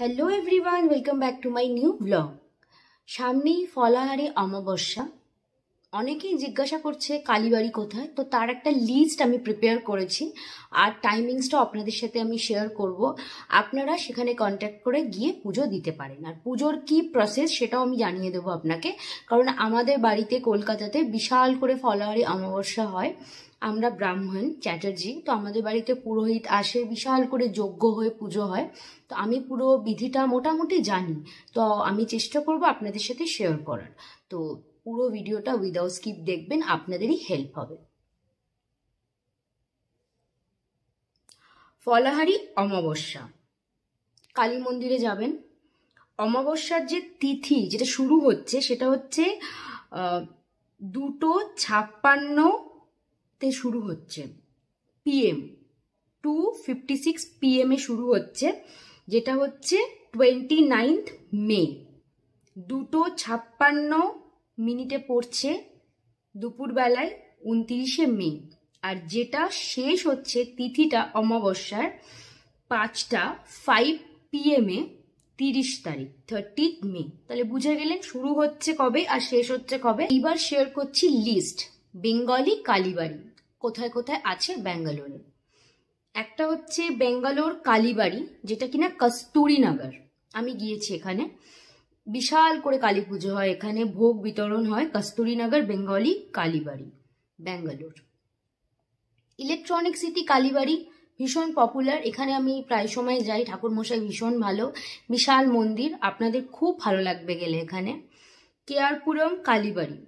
hello everyone welcome back to my new blog সামনেই ফলাহারি অমাবস্যা অনেকেই জিজ্ঞাসা করছে কালীবাড়ি কোথায় তো তার একটা লিস্ট আমি প্রিপেয়ার করেছি আর টাইমিংসটা আপনাদের সাথে আমি শেয়ার করব আপনারা সেখানে কন্ট্যাক্ট করে গিয়ে পুজো দিতে পারেন আর পুজোর কি প্রসেস সেটাও আমি জানিয়ে দেবো আপনাকে কারণ আমাদের বাড়িতে কলকাতাতে বিশাল করে ফলোয়ারি অমাবস্যা হয় আমরা ব্রাহ্মণ চ্যাটার্জি তো আমাদের বাড়িতে পুরোহিত আসে বিশাল করে যজ্ঞ হয়ে পুজো হয় তো আমি পুরো বিধিটা মোটামুটি জানি তো আমি চেষ্টা করব আপনাদের সাথে শেয়ার করার তো পুরো ভিডিওটা উইদাউট স্কিপ দেখবেন আপনাদেরই হেল্প হবে ফলাহারি অমাবস্যা কালী মন্দিরে যাবেন অমাবস্যার যে তিথি যেটা শুরু হচ্ছে সেটা হচ্ছে দুটো ছাপ্পান্নতে শুরু হচ্ছে পিএম টু ফিফটি সিক্স পিএমে শুরু হচ্ছে যেটা হচ্ছে টোয়েন্টি নাইন্থ মে দুটো ছাপ্পান্ন মিনিটে পড়ছে দুপুরবেলায় উনতিরিশে মে আর যেটা শেষ হচ্ছে তিথিটা অমাবস্যার পাঁচটা ফাইভ পিএমে তিরিশ তারিখ থার্টিথ মে তাহলে বুঝে গেলেন শুরু হচ্ছে কবে আর শেষ হচ্ছে কবে এবার শেয়ার করছি লিস্ট বেঙ্গলি কালীবাড়ি কোথায় কোথায় আছে ব্যাঙ্গালোরে একটা হচ্ছে বেঙ্গালোর কালীবাড়ি যেটা কিনা কস্তুরীনগর আমি গিয়েছি এখানে বিশাল করে কালী পুজো হয় এখানে ভোগ বিতরণ হয় Kasturinagar Bengali Kalibari Bangalore Electronic City Kalibari ভীষণ পপুলার এখানে আমি প্রায় সময় যাই ঠাকুরমশাই ভীষণ ভালো বিশাল মন্দির আপনাদের খুব ভালো লাগবে গেলে এখানে কেয়ারপুরম কালীবাড়ি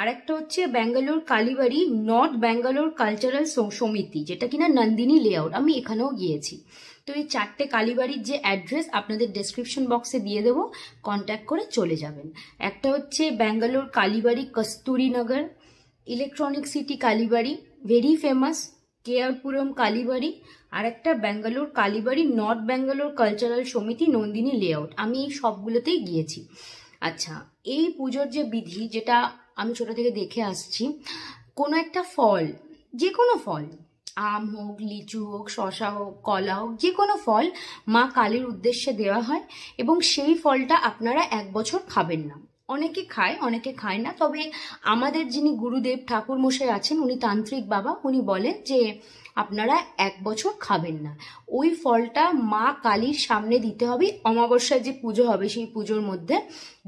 আর একটা হচ্ছে ব্যাঙ্গালোর কালীবাড়ি নর্থ ব্যাঙ্গালোর কালচারাল সমিতি যেটা কিনা নন্দিনী লেআউট আমি এখানেও গিয়েছি তো এই চারটে কালীবাড়ির যে অ্যাড্রেস আপনাদের ডেসক্রিপশন বক্সে দিয়ে দেবো কন্ট্যাক্ট করে চলে যাবেন একটা হচ্ছে Bangalore Kalibari Kasturinagar Electronic City Kalibari very famous কেয়ারপুরম কালীবাড়ি আর একটা Bangalore Kalibari North Bangalore cultural Samiti Nandini layout আমি এই সবগুলোতেই গিয়েছি আচ্ছা এই পুজোর যে বিধি যেটা আমি ছোটো থেকে দেখে আসছি কোনো একটা ফল যে কোনো ফল আম হোক লিচু হোক শশা হোক কলা হোক যে কোনো ফল মা কালীর উদ্দেশ্যে দেওয়া হয় এবং সেই ফলটা আপনারা এক বছর খাবেন না অনেকে খায় অনেকে খায় না তবে আমাদের যিনি গুরুদেব ঠাকুর মশাই আছেন উনি তান্ত্রিক বাবা উনি বলেন যে আপনারা এক বছর খাবেন না ওই ফলটা মা কালীর সামনে দিতে হবে অমাবস্যায় যে পুজো হবে সেই পুজোর মধ্যে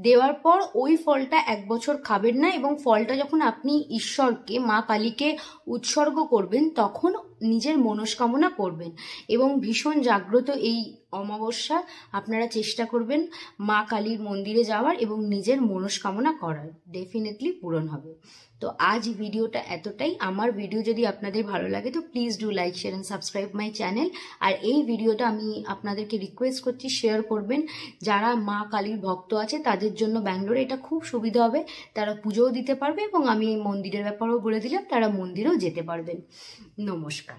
দেওয়ার পর ওই ফলটা এক বছর খাবেন না এবং ফলটা যখন আপনি ঈশ্বরকে মা কালীকে উৎসর্গ করবেন তখন নিজের মনস্কামনা করবেন এবং ভীষণ জাগ্রত এই অমাবস্যা আপনারা চেষ্টা করবেন মা কালীর মন্দিরে যাওয়ার এবং নিজের মনস্কামনা করার ডেফিনেটলি পূরণ হবে তো আজ ভিডিওটা এতটাই আমার ভিডিও যদি আপনাদের ভালো লাগে তো please do like share and subscribe my channel আর এই ভিডিওটা আমি আপনাদেরকে রিকোয়েস্ট করছি শেয়ার করবেন যারা মা কালীর ভক্ত আছে তাদের জন্য ব্যাঙ্গলোরে এটা খুব সুবিধা হবে তারা পুজোও দিতে পারবে এবং আমি এই মন্দিরের ব্যাপারেও বলে দিলাম তারা মন্দিরেও যেতে পারবেন নমস্কার